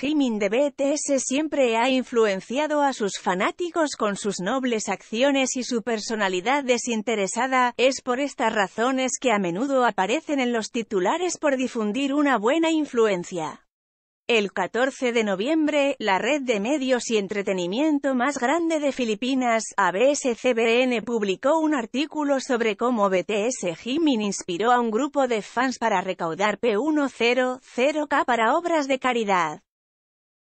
Jimin de BTS siempre ha influenciado a sus fanáticos con sus nobles acciones y su personalidad desinteresada, es por estas razones que a menudo aparecen en los titulares por difundir una buena influencia. El 14 de noviembre, la red de medios y entretenimiento más grande de Filipinas, ABS-CBN, publicó un artículo sobre cómo BTS Jimin inspiró a un grupo de fans para recaudar P100K para obras de caridad.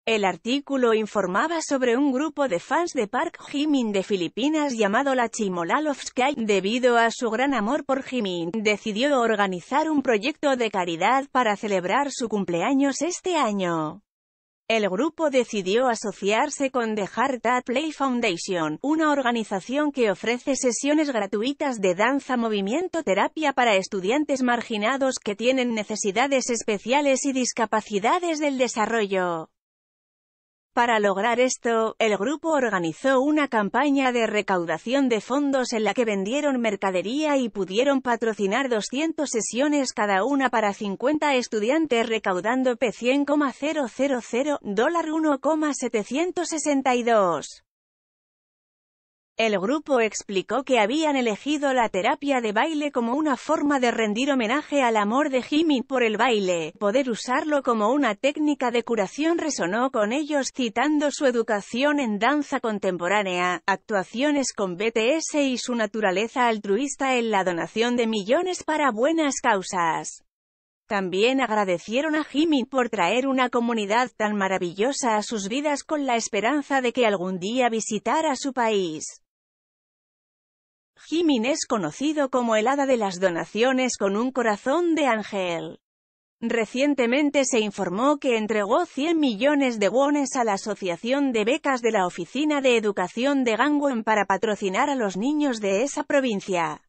El artículo informaba sobre un grupo de fans de Park Jimin de Filipinas llamado la Sky, Debido a su gran amor por Jimin, decidió organizar un proyecto de caridad para celebrar su cumpleaños este año. El grupo decidió asociarse con The Heart at Play Foundation, una organización que ofrece sesiones gratuitas de danza movimiento terapia para estudiantes marginados que tienen necesidades especiales y discapacidades del desarrollo. Para lograr esto, el grupo organizó una campaña de recaudación de fondos en la que vendieron mercadería y pudieron patrocinar 200 sesiones cada una para 50 estudiantes recaudando P100,000 dólar 1,762. El grupo explicó que habían elegido la terapia de baile como una forma de rendir homenaje al amor de Jimmy por el baile. Poder usarlo como una técnica de curación resonó con ellos citando su educación en danza contemporánea, actuaciones con BTS y su naturaleza altruista en la donación de millones para buenas causas. También agradecieron a Jimmy por traer una comunidad tan maravillosa a sus vidas con la esperanza de que algún día visitara su país. Jimin es conocido como el hada de las donaciones con un corazón de ángel. Recientemente se informó que entregó 100 millones de wones a la Asociación de Becas de la Oficina de Educación de Gangwon para patrocinar a los niños de esa provincia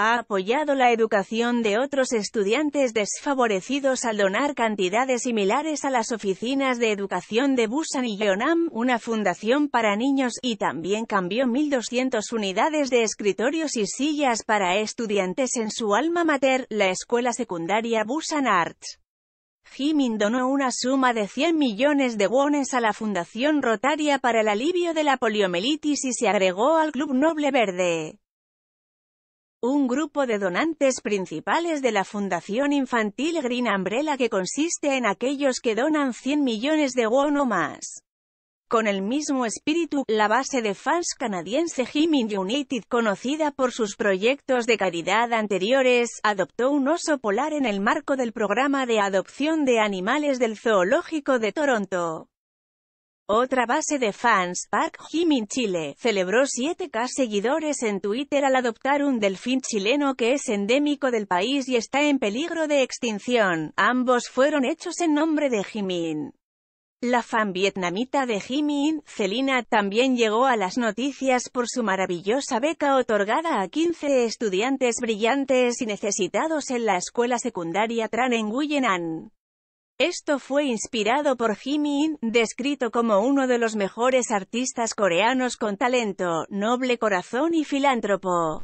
ha apoyado la educación de otros estudiantes desfavorecidos al donar cantidades similares a las oficinas de educación de Busan y Yeonam, una fundación para niños, y también cambió 1.200 unidades de escritorios y sillas para estudiantes en su alma mater, la escuela secundaria Busan Arts. Jimin donó una suma de 100 millones de wones a la Fundación Rotaria para el alivio de la poliomielitis y se agregó al Club Noble Verde un grupo de donantes principales de la Fundación Infantil Green Umbrella que consiste en aquellos que donan 100 millones de won o más. Con el mismo espíritu, la base de fans canadiense Jimin United, conocida por sus proyectos de caridad anteriores, adoptó un oso polar en el marco del programa de adopción de animales del Zoológico de Toronto. Otra base de fans, Park Jimin Chile, celebró 7K seguidores en Twitter al adoptar un delfín chileno que es endémico del país y está en peligro de extinción. Ambos fueron hechos en nombre de Jimin. La fan vietnamita de Jimin, Celina, también llegó a las noticias por su maravillosa beca otorgada a 15 estudiantes brillantes y necesitados en la escuela secundaria Tran en An. Esto fue inspirado por Jimin, descrito como uno de los mejores artistas coreanos con talento, noble corazón y filántropo.